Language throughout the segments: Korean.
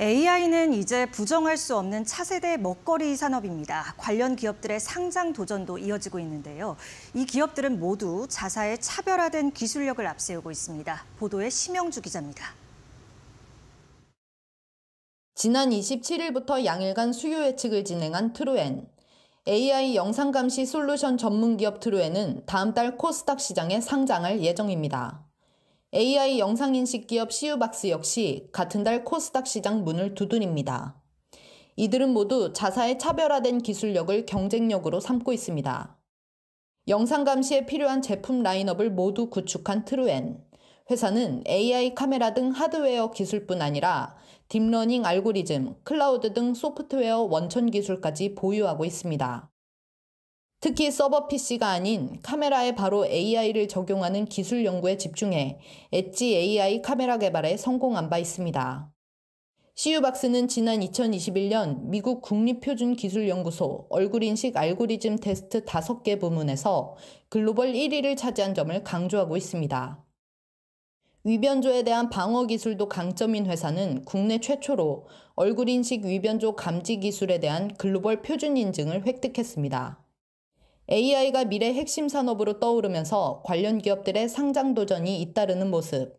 AI는 이제 부정할 수 없는 차세대 먹거리 산업입니다. 관련 기업들의 상장 도전도 이어지고 있는데요. 이 기업들은 모두 자사의 차별화된 기술력을 앞세우고 있습니다. 보도에 심영주 기자입니다. 지난 27일부터 양일간 수요 예측을 진행한 트루엔. AI 영상 감시 솔루션 전문 기업 트루엔은 다음 달 코스닥 시장에 상장할 예정입니다. AI 영상인식 기업 시우박스 역시 같은 달 코스닥 시장 문을 두드립니다. 이들은 모두 자사의 차별화된 기술력을 경쟁력으로 삼고 있습니다. 영상 감시에 필요한 제품 라인업을 모두 구축한 트루엔. 회사는 AI 카메라 등 하드웨어 기술뿐 아니라 딥러닝 알고리즘, 클라우드 등 소프트웨어 원천 기술까지 보유하고 있습니다. 특히 서버 PC가 아닌 카메라에 바로 AI를 적용하는 기술 연구에 집중해 엣지 AI 카메라 개발에 성공한 바 있습니다. CU 박스는 지난 2021년 미국 국립표준기술연구소 얼굴인식 알고리즘 테스트 5개 부문에서 글로벌 1위를 차지한 점을 강조하고 있습니다. 위변조에 대한 방어 기술도 강점인 회사는 국내 최초로 얼굴인식 위변조 감지 기술에 대한 글로벌 표준 인증을 획득했습니다. AI가 미래 핵심 산업으로 떠오르면서 관련 기업들의 상장 도전이 잇따르는 모습.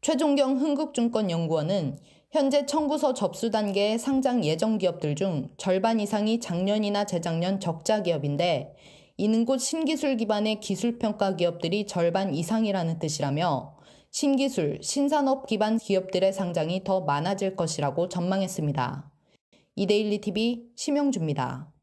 최종경 흥국증권연구원은 현재 청구서 접수 단계의 상장 예정 기업들 중 절반 이상이 작년이나 재작년 적자 기업인데 이는 곧 신기술 기반의 기술평가 기업들이 절반 이상이라는 뜻이라며 신기술, 신산업 기반 기업들의 상장이 더 많아질 것이라고 전망했습니다. 이데일리TV 심영주입니다.